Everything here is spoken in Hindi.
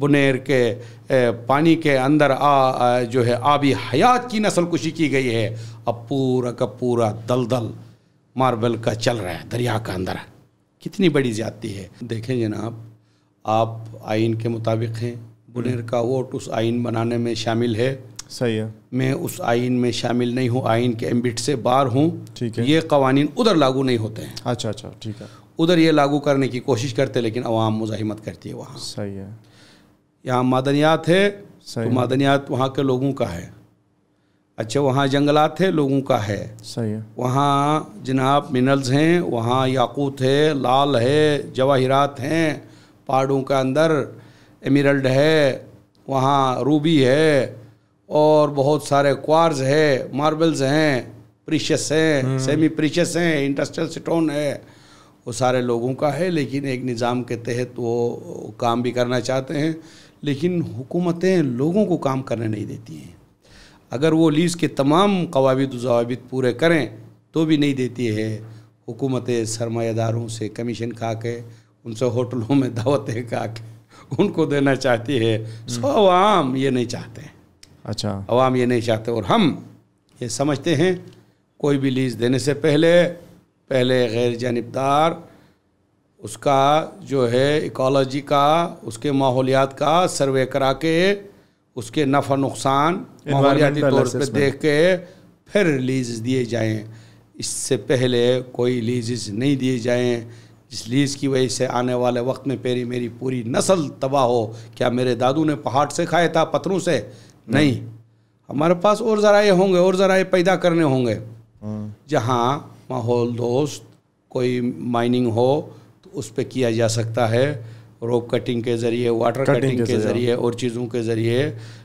बुनेर के पानी के अंदर आ जो है आबी हयात की नस्ल कुशी की गई है अब पूरा का पूरा दलदल मार्बल का चल रहा है दरिया का अंदर कितनी बड़ी ज्यादती है देखें जनाब आप आइन के मुताबिक हैं बुनेर हम्म। का वोट उस आइन बनाने में शामिल है सही है मैं उस आइन में शामिल नहीं हूँ आइन के एम्बिट से बाहर हूँ ठीक है ये कवानीन उधर लागू नहीं होते हैं अच्छा अच्छा ठीक है उधर ये लागू करने की कोशिश करते लेकिन अवाम मुजाहिमत करती है वहाँ सही है यहाँ मादनियात है तो मादनियात वहाँ के लोगों का है अच्छा वहाँ जंगलात है लोगों का है सही है वहाँ जनाब मिनरल्स हैं वहाँ याकूत है लाल है जवाहिरात हैं पहाड़ों का अंदर एमिरल्ड है वहाँ रूबी है और बहुत सारे क्वार्स है मार्बल्स हैं प्रीशस हैं सेमी प्रीशियस हैं हम्म। इंडस्ट्रियल स्टोन है वो सारे लोगों का है लेकिन एक निज़ाम के तहत वो काम भी करना चाहते हैं लेकिन हुकूमतें लोगों को काम करने नहीं देती हैं अगर वो लीज़ के तमाम कवाबित जवाबित पूरे करें तो भी नहीं देती है हुकूमतें सरमादारों से कमीशन खा के उनसे होटलों में दावतें खा के उनको देना चाहती है हम्म। सो आवाम ये नहीं चाहते अच्छा आवाम ये नहीं चाहते और हम ये समझते हैं कोई भी लीज़ देने से पहले पहले गैर जानबदार उसका जो है इकोलॉजी का उसके माहौलियात का सर्वे करा के उसके नफ़ा नुकसान माहौलियाती तौर पर देख के फिर लीज दिए जाएँ इससे पहले कोई लीजेज नहीं दिए जाएँ जिस लीज़ की वजह से आने वाले वक्त में पेरी मेरी पूरी नस्ल तबाह हो क्या मेरे दादू ने पहाड़ से खाया था पत्थरों से नहीं, नहीं। हमारे पास और ज़राए होंगे और ज़राए पैदा करने होंगे हाँ। जहाँ माहौल दोस्त कोई माइनिंग हो उस पर किया जा सकता है रोप कटिंग के ज़रिए वाटर कटिंग, के ज़रिए और चीज़ों के ज़रिए